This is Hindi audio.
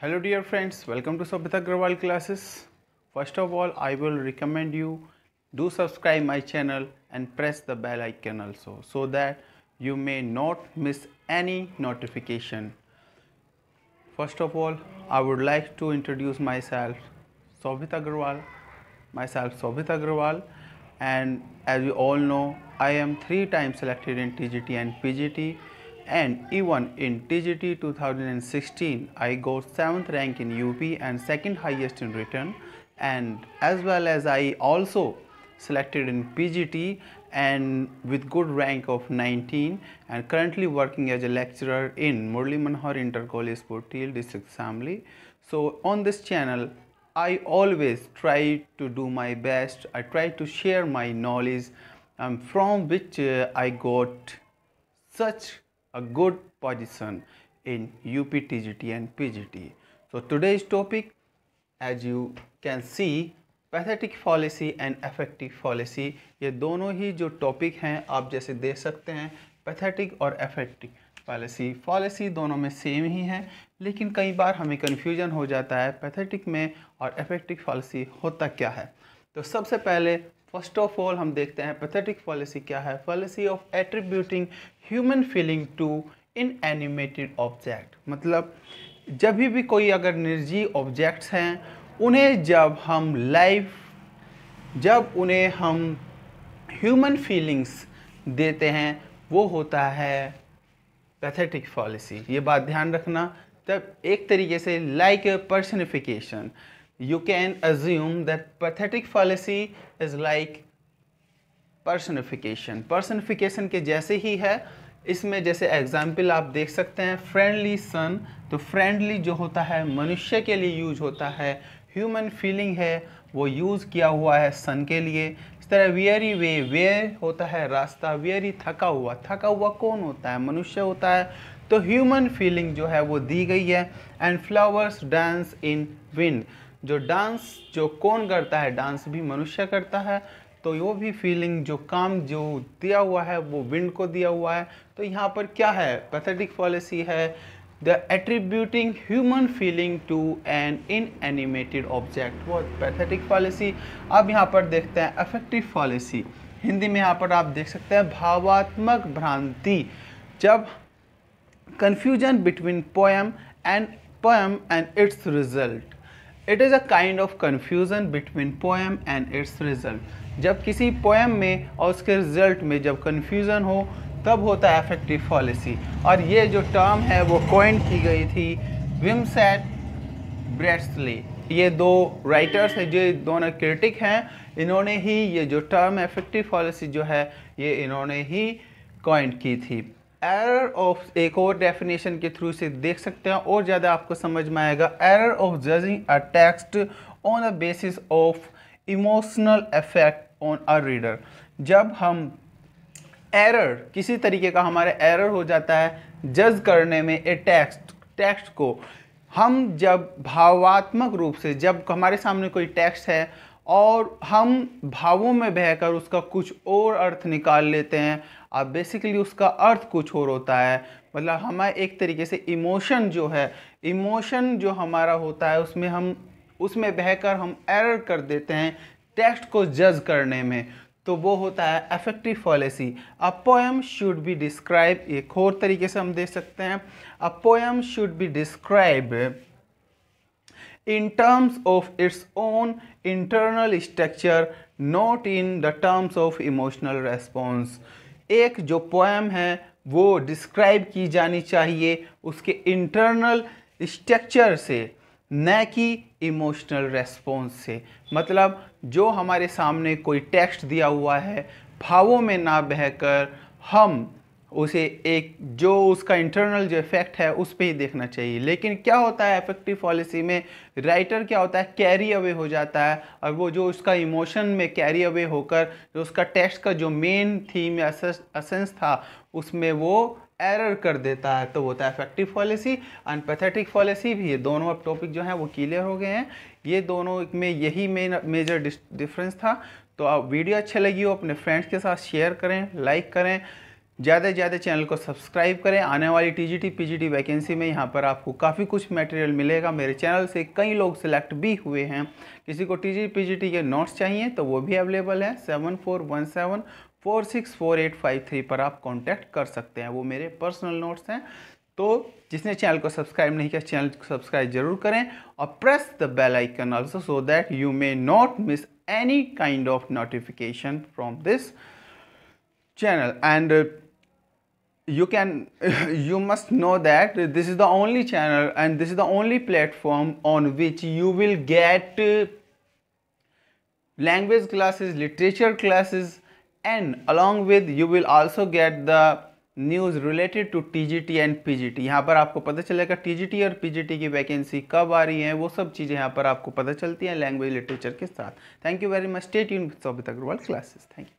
Hello dear friends, welcome to Sobhita Grawal classes. First of all, I will recommend you do subscribe my channel and press the bell icon also so that you may not miss any notification. First of all, I would like to introduce myself Sobhita Grawal, myself Sobhita Grawal and as you all know, I am three times selected in TGT and PGT and even in TGT 2016 I got 7th rank in UP and 2nd highest in written and as well as I also selected in PGT and with good rank of 19 and currently working as a lecturer in Murli Manohar College, Sportil District Assembly. So on this channel I always try to do my best, I try to share my knowledge um, from which uh, I got such a good position in UP TGT and PGT. So today's topic as you can see pathetic policy and effective policy ये दोनों ही जो टॉपिक हैं आप जैसे देख सकते हैं पैथेटिक और एफेक्टिव पॉलिसी पॉलिसी दोनों में सेम ही है लेकिन कई बार हमें कन्फ्यूजन हो जाता है पैथेटिक में और एफेक्टिव पॉलिसी होता क्या है तो सबसे पहले फर्स्ट ऑफ ऑल हम देखते हैं पैथेटिक पॉलिसी क्या है fallacy of attributing human feeling to inanimate object मतलब जब भी कोई अगर निर्जीव ऑब्जेक्ट्स हैं उन्हें जब हम लाइव जब उन्हें हम ह्यूमन फीलिंग्स देते हैं वो होता है पैथेटिक पॉलिसी ये बात ध्यान रखना तब एक तरीके से like personification you can assume that pathetic fallacy is like personification personification के जैसे ही है इसमें जैसे एग्जाम्पल आप देख सकते हैं फ्रेंडली सन तो फ्रेंडली जो होता है मनुष्य के लिए यूज होता है ह्यूमन फीलिंग है वो यूज़ किया हुआ है सन के लिए इस तरह वेरी वे वे होता है रास्ता वेरी थका हुआ थका हुआ कौन होता है मनुष्य होता है तो ह्यूमन फीलिंग जो है वो दी गई है and flowers dance in wind जो डांस जो कौन करता है डांस भी मनुष्य करता है तो वो भी फीलिंग जो काम जो दिया हुआ है वो विंड को दिया हुआ है तो यहाँ पर क्या है पैथेटिक पॉलिसी है the attributing human feeling to an inanimate object वो पैथेटिक पॉलिसी अब यहाँ पर देखते हैं अफेक्टिव पॉलिसी हिंदी में यहाँ पर आप देख सकते हैं भावात्मक भ्रांति जब confusion between poem and poem and its result it is a kind of confusion between poem and its result जब किसी पोएम में और उसके रिज़ल्ट में जब कन्फ्यूज़न हो तब होता है एफेक्टिव पॉलिसी और ये जो टर्म है वो कॉइन की गई थी विमसेट ब्रेस्टली ये दो राइटर्स हैं जो दोनों क्रिटिक हैं इन्होंने ही ये जो टर्म एफेक्टिव पॉलिसी जो है ये इन्होंने ही कॉइन की थी एरर ऑफ एक और डेफिनेशन के थ्रू से देख सकते हैं और ज़्यादा आपको समझ में आएगा error of judging a text on the basis of emotional effect on a reader जब हम एरर किसी तरीके का हमारा एरर हो जाता है जज करने में ए टेक्स्ट टेक्स्ट को हम जब भावात्मक रूप से जब हमारे सामने कोई टेक्स्ट है और हम भावों में बहकर उसका कुछ और अर्थ निकाल लेते हैं अब बेसिकली उसका अर्थ कुछ और होता है मतलब हमें एक तरीके से इमोशन जो है इमोशन जो हमारा होता है उसमें हम उसमें बहकर हम एरर कर देते हैं टेक्स्ट को जज करने में तो वो होता है affective fallacy a poem should be describe एक और तरीके से हम देख सकते हैं a poem should be describe in terms of its own internal structure not in the terms of emotional response एक जो पोएम है वो डिस्क्राइब की जानी चाहिए उसके इंटरनल स्ट्रक्चर से न कि इमोशनल रेस्पॉन्स से मतलब जो हमारे सामने कोई टेक्स्ट दिया हुआ है भावों में ना बहकर हम उसे एक जो उसका इंटरनल जो इफेक्ट है उस पर ही देखना चाहिए लेकिन क्या होता है इफेक्टिव पॉलिसी में राइटर क्या होता है कैरी अवे हो जाता है और वो जो उसका इमोशन में कैरी अवे होकर जो उसका टेक्स्ट का जो मेन थीम या असेंस था उसमें वो एरर कर देता है तो वो होता है इफेक्टिव पॉलिसी अनपैथेटिक पॉलिसी भी ये दोनों अब टॉपिक जो हैं वो क्लियर हो गए हैं ये दोनों में यही मेन मेजर डिफरेंस था तो आप वीडियो अच्छी लगी हो अपने फ्रेंड्स के साथ शेयर करें लाइक करें ज़्यादा से ज़्यादा चैनल को सब्सक्राइब करें आने वाली टीजीटी पीजीटी वैकेंसी में यहाँ पर आपको काफ़ी कुछ मटेरियल मिलेगा मेरे चैनल से कई लोग सिलेक्ट भी हुए हैं किसी को टीजीटी पीजीटी के नोट्स चाहिए तो वो भी अवेलेबल है seven four one seven four six four eight five three पर आप कॉन्टैक्ट कर सकते हैं वो मेरे पर्सनल नोट्स हैं तो जिसने चैनल को सब्सक्राइब नहीं किया चैनल को सब्सक्राइब जरूर करें और press the bell icon also so that you may not miss any kind of notification from this channel and uh, you can you must know that this is the only channel and this is the only platform on which you will get uh, language classes literature classes and along with you will also get the news related to TGT and PGT. यहाँ पर आपको पता चलेगा TGT और PGT की वैकेंसी कब आ रही है वो सब चीज़ें यहाँ पर आपको पता चलती हैं लैंग्वेज लिटरेचर के साथ थैंक यू वेरी मच स्टेट यून Saubhit Agrawal classes thank you